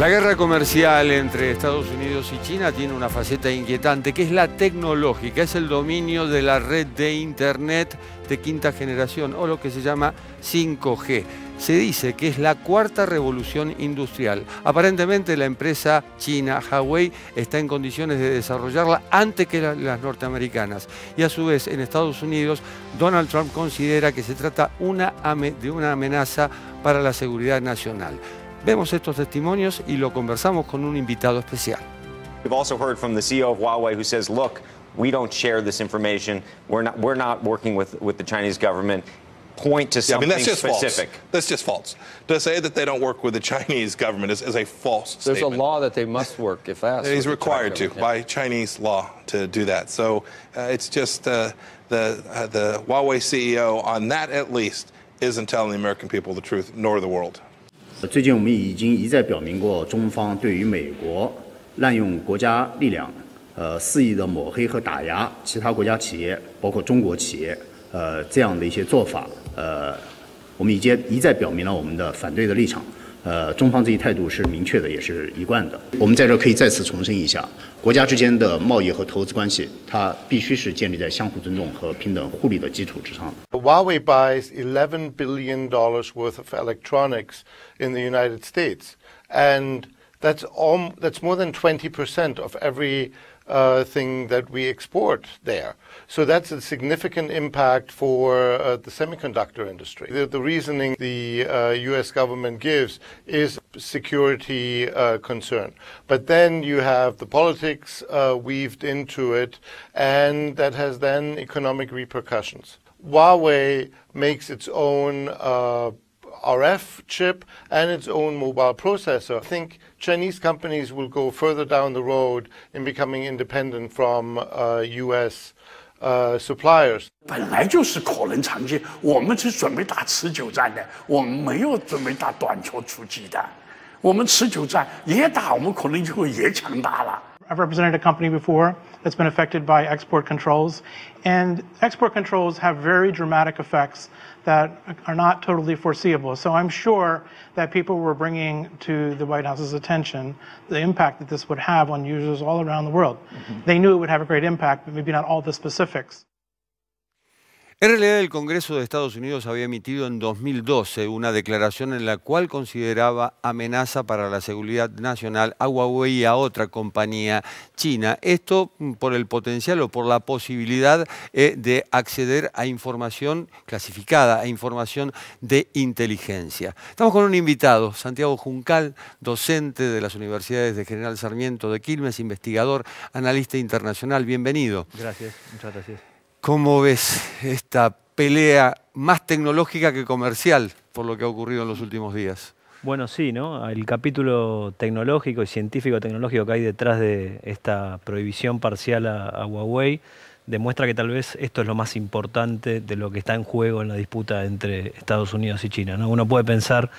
La guerra comercial entre Estados Unidos y China tiene una faceta inquietante, que es la tecnológica, es el dominio de la red de Internet de quinta generación o lo que se llama 5G. Se dice que es la cuarta revolución industrial. Aparentemente la empresa china Huawei está en condiciones de desarrollarla antes que las norteamericanas. Y a su vez en Estados Unidos Donald Trump considera que se trata de una amenaza para la seguridad nacional. Vemos estos testimonios y lo conversamos con un invitado especial. We've also heard from the CEO of Huawei who says, look, we don't share this information. We're not, we're not working with, with the Chinese government. Point to something yeah, I mean, that's specific. False. That's just false. To say that they don't work with the Chinese government is, is a false There's statement. a law that they must work, if asked. He's required to, by Chinese law, to do that. So uh, it's just uh, the, uh, the Huawei CEO, on that at least, isn't telling the American people the truth, nor the world. 最近我们已经一再表明过，中方对于美国滥用国家力量，呃，肆意的抹黑和打压其他国家企业，包括中国企业，呃，这样的一些做法，呃，我们已经一再表明了我们的反对的立场。呃，中方这一态度是明确的，也是一贯的。我们在这可以再次重申一下，国家之间的贸易和投资关系，它必须是建立在相互尊重和平等互利的基础之上 Huawei buys $11 billion worth of electronics in the United States, and that's, all, that's more than 20% of every uh, thing that we export there. So that's a significant impact for uh, the semiconductor industry. The, the reasoning the uh, U.S. government gives is security uh, concern. But then you have the politics uh, weaved into it, and that has then economic repercussions. Huawei makes its own uh, RF chip and its own mobile processor. I think Chinese companies will go further down the road in becoming independent from uh, U.S. Uh, suppliers 本来就是可能长期，我们是准备打持久战的，我们没有准备打短球出击的。我们持久战也打，我们可能就会也强大了。I've represented a company before that's been affected by export controls, and export controls have very dramatic effects that are not totally foreseeable. So I'm sure that people were bringing to the White House's attention the impact that this would have on users all around the world. Mm-hmm. They knew it would have a great impact, but maybe not all the specifics. En realidad el Congreso de Estados Unidos había emitido en 2012 una declaración en la cual consideraba amenaza para la seguridad nacional a Huawei y a otra compañía china. Esto mm, por el potencial o por la posibilidad eh, de acceder a información clasificada, a información de inteligencia. Estamos con un invitado, Santiago Juncal, docente de las universidades de General Sarmiento de Quilmes, investigador, analista internacional. Bienvenido. Gracias, muchas gracias. ¿Cómo ves esta pelea más tecnológica que comercial por lo que ha ocurrido en los últimos días? Bueno, sí, ¿no? El capítulo tecnológico y científico-tecnológico que hay detrás de esta prohibición parcial a, Huawei demuestra que tal vez esto es lo más importante de lo que está en juego en la disputa entre Estados Unidos y China. ¿no? Uno puede pensar,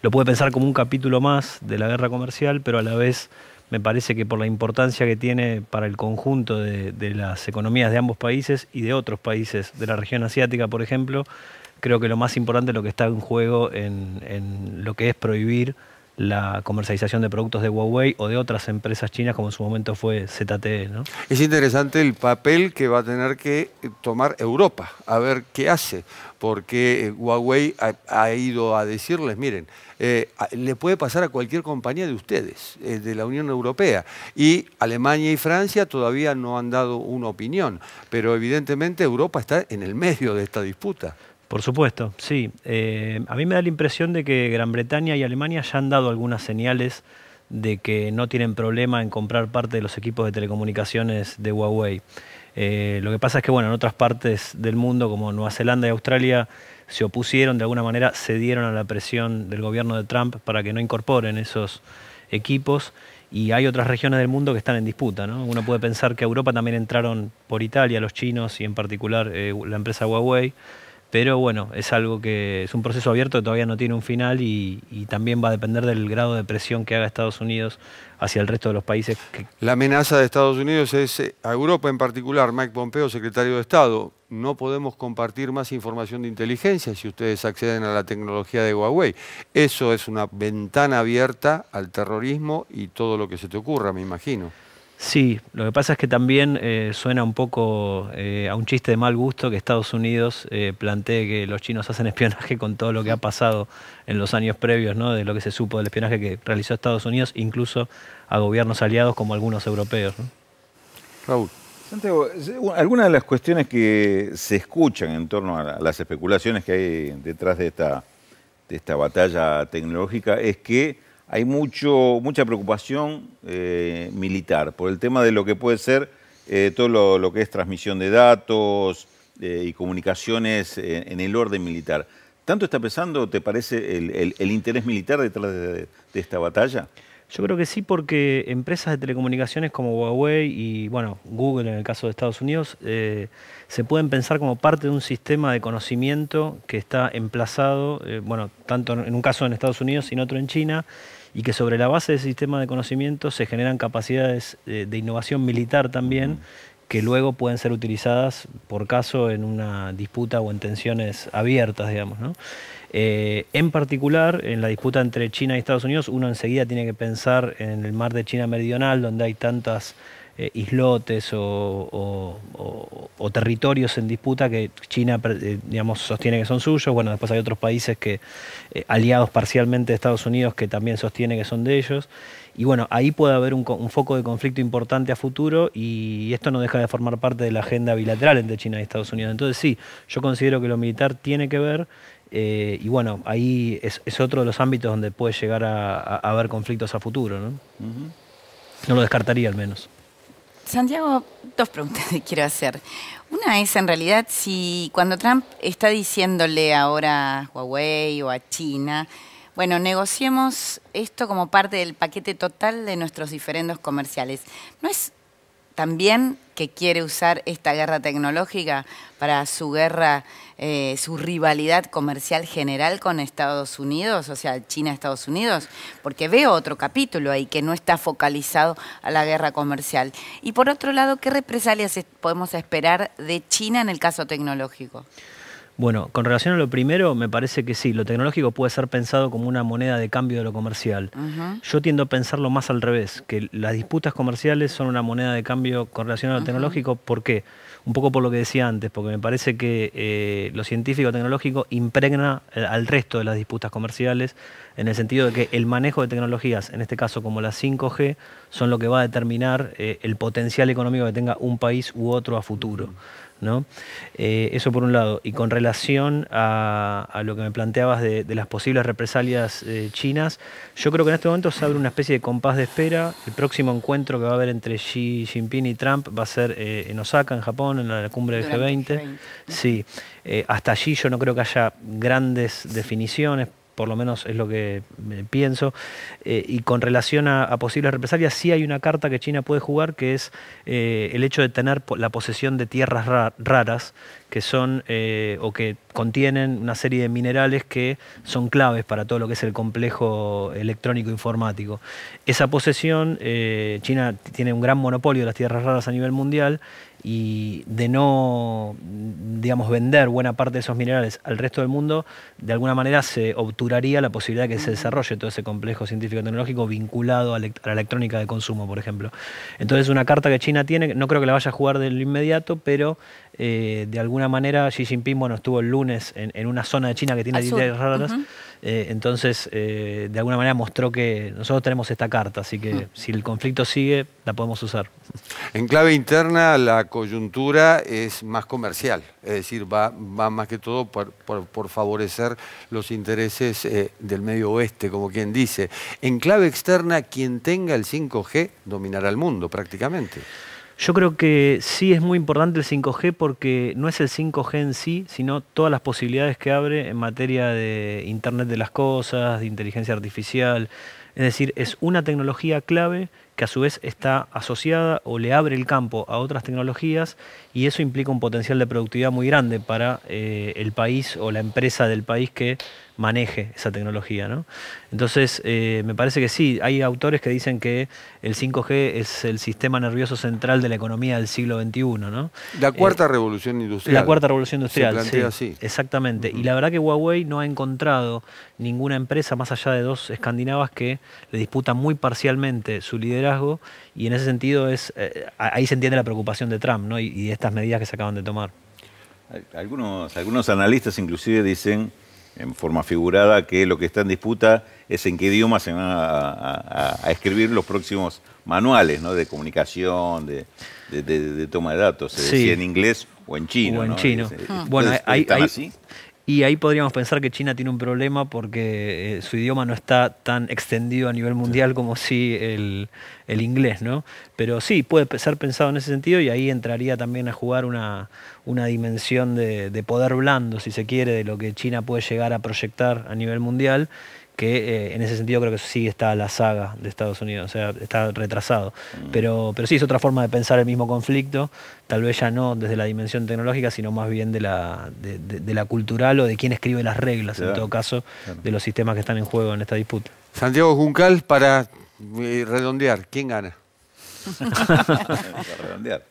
lo puede pensar como un capítulo más de la guerra comercial, pero a la vez me parece que por la importancia que tiene para el conjunto de, las economías de ambos países y de otros países de la región asiática, por ejemplo, creo que lo más importante es lo que está en juego en lo que es prohibir la comercialización de productos de Huawei o de otras empresas chinas como en su momento fue ZTE. ¿no? Es interesante el papel que va a tener que eh, tomar Europa, a ver qué hace, porque eh, Huawei ha, ido a decirles, miren, eh, le puede pasar a cualquier compañía de ustedes, de la Unión Europea, y Alemania y Francia todavía no han dado una opinión, pero evidentemente Europa está en el medio de esta disputa. Por supuesto, sí. Eh, a mí me da la impresión de que Gran Bretaña y Alemania ya han dado algunas señales de que no tienen problema en comprar parte de los equipos de telecomunicaciones de Huawei. Eh, lo que pasa es que, bueno, en otras partes del mundo, como Nueva Zelanda y Australia, se opusieron, de alguna manera cedieron a la presión del gobierno de Trump para que no incorporen esos equipos y hay otras regiones del mundo que están en disputa. ¿no? Uno puede pensar que Europa también entraron por Italia los chinos y en particular eh, la empresa Huawei. Pero bueno, es algo que es un proceso abierto que todavía no tiene un final y, también va a depender del grado de presión que haga Estados Unidos hacia el resto de los países. La amenaza de Estados Unidos es eh, a Europa en particular, Mike Pompeo, secretario de Estado, no podemos compartir más información de inteligencia si ustedes acceden a la tecnología de Huawei. Eso es una ventana abierta al terrorismo y todo lo que se te ocurra, me imagino. Sí, lo que pasa es que también eh, suena un poco eh, a un chiste de mal gusto que Estados Unidos eh, plantee que los chinos hacen espionaje con todo lo que ha pasado en los años previos, ¿no? de lo que se supo del espionaje que realizó Estados Unidos, incluso a gobiernos aliados como algunos europeos. Raúl. Santiago, algunas de las cuestiones que se escuchan en torno a las especulaciones que hay detrás de esta, de esta batalla tecnológica es que hay mucho, mucha preocupación eh, militar por el tema de lo que puede ser eh, todo lo, que es transmisión de datos eh, y comunicaciones en, el orden militar. ¿Tanto está pesando, te parece, el, interés militar detrás de esta batalla? Yo creo que sí, porque empresas de telecomunicaciones como Huawei y bueno, Google en el caso de Estados Unidos, eh, se pueden pensar como parte de un sistema de conocimiento que está emplazado, eh, bueno, tanto en un caso en Estados Unidos y en otro en China, y que sobre la base de ese sistema de conocimiento se generan capacidades eh, de innovación militar también, que luego pueden ser utilizadas por caso en una disputa o en tensiones abiertas, digamos. ¿no? Eh, en particular, en la disputa entre China y Estados Unidos, uno enseguida tiene que pensar en el mar de China Meridional, donde hay tantas eh, islotes o, territorios en disputa que China eh, digamos, sostiene que son suyos. Bueno, después hay otros países que, aliados parcialmente de Estados Unidos que también sostiene que son de ellos. Y bueno, ahí puede haber un, foco de conflicto importante a futuro y esto no deja de formar parte de la agenda bilateral entre China y Estados Unidos. Entonces sí, yo considero que lo militar tiene que ver eh, y bueno, ahí es, otro de los ámbitos donde puede llegar a, haber conflictos a futuro, ¿no? No lo descartaría al menos. Santiago, dos preguntas que quiero hacer. Una es, en realidad, si cuando Trump está diciéndole ahora a Huawei o a China, bueno, negociemos esto como parte del paquete total de nuestros diferendos comerciales. ¿No es también que quiere usar esta guerra tecnológica para su guerra, eh, su rivalidad comercial general con Estados Unidos, o sea, China-Estados Unidos, porque veo otro capítulo ahí que no está focalizado a la guerra comercial. Y por otro lado, ¿qué represalias podemos esperar de China en el caso tecnológico? Bueno, con relación a lo primero, me parece que sí, lo tecnológico puede ser pensado como una moneda de cambio de lo comercial. Yo tiendo a pensarlo más al revés, que las disputas comerciales son una moneda de cambio con relación a lo tecnológico. ¿Por qué? Un poco por lo que decía antes, porque me parece que eh, lo científico-tecnológico impregna eh, al resto de las disputas comerciales, en el sentido de que el manejo de tecnologías, en este caso como las 5G, son lo que va a determinar eh, el potencial económico que tenga un país u otro a futuro. ¿no? Eh, eso por un lado. Y con relación a, lo que me planteabas de, las posibles represalias eh, chinas, yo creo que en este momento se abre una especie de compás de espera. El próximo encuentro que va a haber entre Xi Jinping y Trump va a ser eh, en Osaka, en Japón, en la cumbre del G20. g hasta allí yo no creo que haya grandes definiciones por lo menos es lo que eh, pienso. Eh, y con relación a, posibles represalias, sí hay una carta que China puede jugar, que es eh, el hecho de tener la posesión de tierras raras, que son eh, o que contienen una serie de minerales que son claves para todo lo que es el complejo electrónico informático. Esa posesión, eh, China tiene un gran monopolio de las tierras raras a nivel mundial y de no, digamos, vender buena parte de esos minerales al resto del mundo, de alguna manera se obturaría la posibilidad de que se desarrolle todo ese complejo científico-tecnológico vinculado a la electrónica de consumo, por ejemplo. Entonces, una carta que China tiene, no creo que la vaya a jugar de lo inmediato, pero eh, de alguna manera, Xi Jinping estuvo el lunes en, una zona de China que tiene líderes raras. Eh, entonces, eh, de alguna manera mostró que nosotros tenemos esta carta, así que hmm. si el conflicto sigue, la podemos usar. En clave interna, la coyuntura es más comercial, es decir, va, más que todo por, por favorecer los intereses del medio oeste, como quien dice. En clave externa, quien tenga el 5G dominará el mundo prácticamente. Yo creo que sí es muy importante el 5G porque no es el 5G en sí, sino todas las posibilidades que abre en materia de Internet de las Cosas, de inteligencia artificial. Es decir, es una tecnología clave que a su vez está asociada o le abre el campo a otras tecnologías y eso implica un potencial de productividad muy grande para eh, el país o la empresa del país que maneje esa tecnología. Entonces, eh, me parece que sí, hay autores que dicen que el 5G es el sistema nervioso central de la economía del siglo XXI. La cuarta eh, revolución industrial. La cuarta revolución industrial. Exactamente. Y la verdad que Huawei no ha encontrado ninguna empresa, más allá de dos escandinavas, que le disputan muy parcialmente su liderazgo y en ese sentido es eh, ahí se entiende la preocupación de Trump ¿no? y, y, estas medidas que se acaban de tomar. Algunos, algunos analistas inclusive dicen en forma figurada que lo que está en disputa es en qué idioma se van a, escribir los próximos manuales de comunicación, de, toma de datos, eh, Se si en inglés o en chino. en bueno, y ahí podríamos pensar que China tiene un problema porque eh, su idioma no está tan extendido a nivel mundial como si el, inglés, ¿no? Pero sí, puede ser pensado en ese sentido y ahí entraría también a jugar una, dimensión de, de poder blando, si se quiere, de lo que China puede llegar a proyectar a nivel mundial que eh, en ese sentido creo que sí está la saga de Estados Unidos, o sea, está retrasado. Mm. Pero, pero sí es otra forma de pensar el mismo conflicto, tal vez ya no desde la dimensión tecnológica, sino más bien de la, de, la cultural o de quién escribe las reglas, en todo caso, de los sistemas que están en juego en esta disputa. Santiago Juncal, para eh, redondear, ¿quién gana?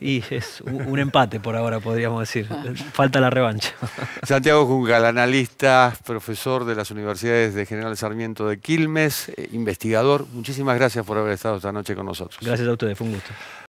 y es un empate por ahora, podríamos decir. Falta la revancha. Santiago Juncal, analista, profesor de las universidades de General Sarmiento de Quilmes, eh, investigador. Muchísimas gracias por haber estado esta noche con nosotros. Gracias a ustedes, fue un gusto.